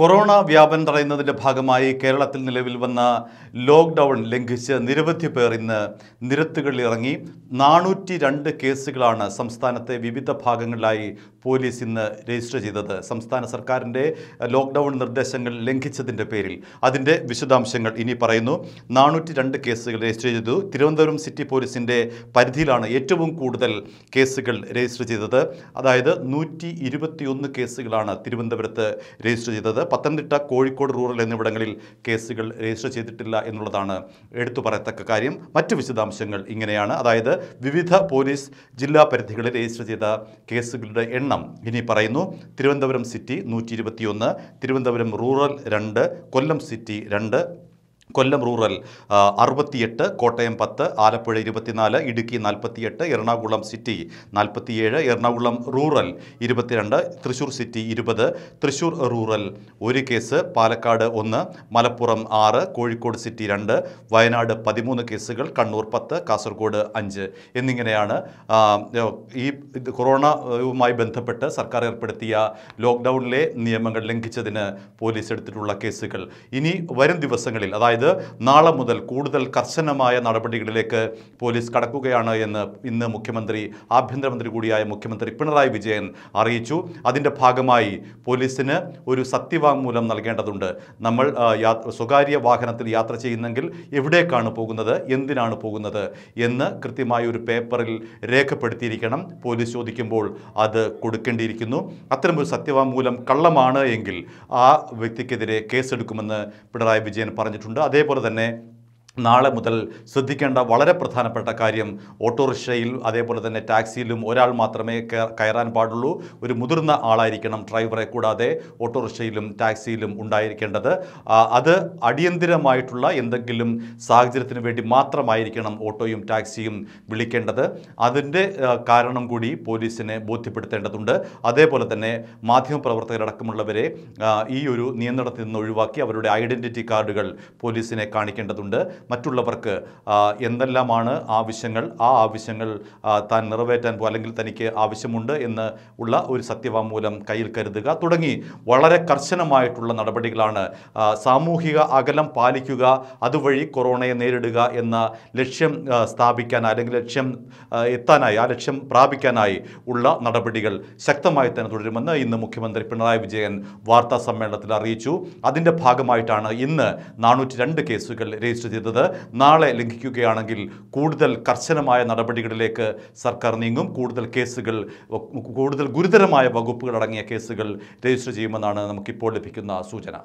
corona വ്യാപനം തടയുന്നതിൻ്റെ ഭാഗമായി കേരളത്തിൽ നിലവിൽ വന്ന ലോക്ക്ഡൗൺ ലംഘിച്ച് നിരവധി പേർ ഇന്ന് നിരത്തുകളിൽ ഇറങ്ങി നാനൂറ്റി രണ്ട് കേസുകളാണ് സംസ്ഥാനത്തെ വിവിധ ഭാഗങ്ങളിലായി പോലീസ് ഇന്ന് രജിസ്റ്റർ ചെയ്തത് സംസ്ഥാന സർക്കാരിൻ്റെ ലോക്ക്ഡൗൺ നിർദ്ദേശങ്ങൾ ലംഘിച്ചതിൻ്റെ പേരിൽ അതിൻ്റെ വിശദാംശങ്ങൾ ഇനി പറയുന്നു നാനൂറ്റി രണ്ട് കേസുകൾ രജിസ്റ്റർ ചെയ്തു തിരുവനന്തപുരം സിറ്റി പോലീസിൻ്റെ പരിധിയിലാണ് ഏറ്റവും കൂടുതൽ കേസുകൾ രജിസ്റ്റർ ചെയ്തത് അതായത് നൂറ്റി കേസുകളാണ് തിരുവനന്തപുരത്ത് രജിസ്റ്റർ ചെയ്തത് പത്തനംതിട്ട കോഴിക്കോട് റൂറൽ എന്നിവിടങ്ങളിൽ കേസുകൾ രജിസ്റ്റർ ചെയ്തിട്ടില്ല എന്നുള്ളതാണ് എടുത്തു പറയത്തക്ക കാര്യം മറ്റ് വിശദാംശങ്ങൾ ഇങ്ങനെയാണ് അതായത് വിവിധ പോലീസ് ജില്ലാ പരിധികളിൽ രജിസ്റ്റർ ചെയ്ത കേസുകളുടെ എണ്ണം ഇനി പറയുന്നു തിരുവനന്തപുരം സിറ്റി നൂറ്റി തിരുവനന്തപുരം റൂറൽ രണ്ട് കൊല്ലം സിറ്റി രണ്ട് കൊല്ലം റൂറൽ അറുപത്തിയെട്ട് കോട്ടയം പത്ത് ആലപ്പുഴ ഇരുപത്തിനാല് ഇടുക്കി നാൽപ്പത്തിയെട്ട് എറണാകുളം സിറ്റി നാൽപ്പത്തിയേഴ് എറണാകുളം റൂറൽ ഇരുപത്തിരണ്ട് തൃശ്ശൂർ സിറ്റി ഇരുപത് തൃശ്ശൂർ റൂറൽ ഒരു കേസ് പാലക്കാട് ഒന്ന് മലപ്പുറം ആറ് കോഴിക്കോട് സിറ്റി രണ്ട് വയനാട് പതിമൂന്ന് കേസുകൾ കണ്ണൂർ പത്ത് കാസർഗോഡ് അഞ്ച് എന്നിങ്ങനെയാണ് ഈ കൊറോണയുമായി ബന്ധപ്പെട്ട് സർക്കാർ ഏർപ്പെടുത്തിയ ലോക്ക്ഡൗണിലെ നിയമങ്ങൾ ലംഘിച്ചതിന് പോലീസ് എടുത്തിട്ടുള്ള കേസുകൾ ഇനി വരും ദിവസങ്ങളിൽ അതായത് നാളെ മുതൽ കൂടുതൽ കർശനമായ നടപടികളിലേക്ക് പോലീസ് കടക്കുകയാണ് എന്ന് ഇന്ന് മുഖ്യമന്ത്രി ആഭ്യന്തരമന്ത്രി കൂടിയായ മുഖ്യമന്ത്രി പിണറായി വിജയൻ അറിയിച്ചു അതിൻ്റെ ഭാഗമായി പോലീസിന് ഒരു സത്യവാങ്മൂലം നൽകേണ്ടതുണ്ട് നമ്മൾ സ്വകാര്യ വാഹനത്തിൽ യാത്ര ചെയ്യുന്നെങ്കിൽ എവിടേക്കാണ് പോകുന്നത് എന്തിനാണ് പോകുന്നത് എന്ന് കൃത്യമായ ഒരു പേപ്പറിൽ രേഖപ്പെടുത്തിയിരിക്കണം പോലീസ് ചോദിക്കുമ്പോൾ അത് കൊടുക്കേണ്ടിയിരിക്കുന്നു അത്തരമൊരു സത്യവാങ്മൂലം കള്ളമാണ് എങ്കിൽ ആ വ്യക്തിക്കെതിരെ കേസെടുക്കുമെന്ന് പിണറായി വിജയൻ പറഞ്ഞിട്ടുണ്ട് അതേപോലെ തന്നെ നാളെ മുതൽ ശ്രദ്ധിക്കേണ്ട വളരെ പ്രധാനപ്പെട്ട കാര്യം ഓട്ടോറിക്ഷയിൽ അതേപോലെ തന്നെ ടാക്സിയിലും ഒരാൾ മാത്രമേ കയറാൻ പാടുള്ളൂ ഒരു മുതിർന്ന ആളായിരിക്കണം ഡ്രൈവറെ കൂടാതെ ഓട്ടോറിക്ഷയിലും ടാക്സിയിലും ഉണ്ടായിരിക്കേണ്ടത് അത് അടിയന്തിരമായിട്ടുള്ള എന്തെങ്കിലും സാഹചര്യത്തിന് വേണ്ടി മാത്രമായിരിക്കണം ഓട്ടോയും ടാക്സിയും വിളിക്കേണ്ടത് അതിൻ്റെ കാരണം കൂടി പോലീസിനെ ബോധ്യപ്പെടുത്തേണ്ടതുണ്ട് അതേപോലെ തന്നെ മാധ്യമപ്രവർത്തകരടക്കമുള്ളവരെ ഈ ഒരു നിയന്ത്രണത്തിൽ നിന്ന് ഒഴിവാക്കി അവരുടെ ഐഡൻറ്റിറ്റി കാർഡുകൾ പോലീസിനെ കാണിക്കേണ്ടതുണ്ട് മറ്റുള്ളവർക്ക് എന്തെല്ലാമാണ് ആവശ്യങ്ങൾ ആ ആവശ്യങ്ങൾ താൻ നിറവേറ്റാൻ അല്ലെങ്കിൽ തനിക്ക് ആവശ്യമുണ്ട് എന്ന് ഉള്ള ഒരു സത്യവാങ്മൂലം കയ്യിൽ കരുതുക തുടങ്ങി വളരെ കർശനമായിട്ടുള്ള നടപടികളാണ് സാമൂഹിക അകലം പാലിക്കുക അതുവഴി കൊറോണയെ നേരിടുക എന്ന ലക്ഷ്യം സ്ഥാപിക്കാനായി അല്ലെങ്കിൽ ലക്ഷ്യം എത്താനായി ആ ലക്ഷ്യം പ്രാപിക്കാനായി ഉള്ള നടപടികൾ ശക്തമായി തന്നെ തുടരുമെന്ന് ഇന്ന് മുഖ്യമന്ത്രി പിണറായി വിജയൻ വാർത്താ സമ്മേളനത്തിൽ അറിയിച്ചു അതിൻ്റെ ഭാഗമായിട്ടാണ് ഇന്ന് നാനൂറ്റി കേസുകൾ രജിസ്റ്റർ ചെയ്തത് പറയുന്നത് നാളെ ലംഘിക്കുകയാണെങ്കിൽ കൂടുതൽ കർശനമായ നടപടികളിലേക്ക് സർക്കാർ നീങ്ങും കൂടുതൽ കേസുകൾ കൂടുതൽ ഗുരുതരമായ വകുപ്പുകൾ അടങ്ങിയ കേസുകൾ രജിസ്റ്റർ ചെയ്യുമെന്നാണ് നമുക്കിപ്പോൾ ലഭിക്കുന്ന സൂചന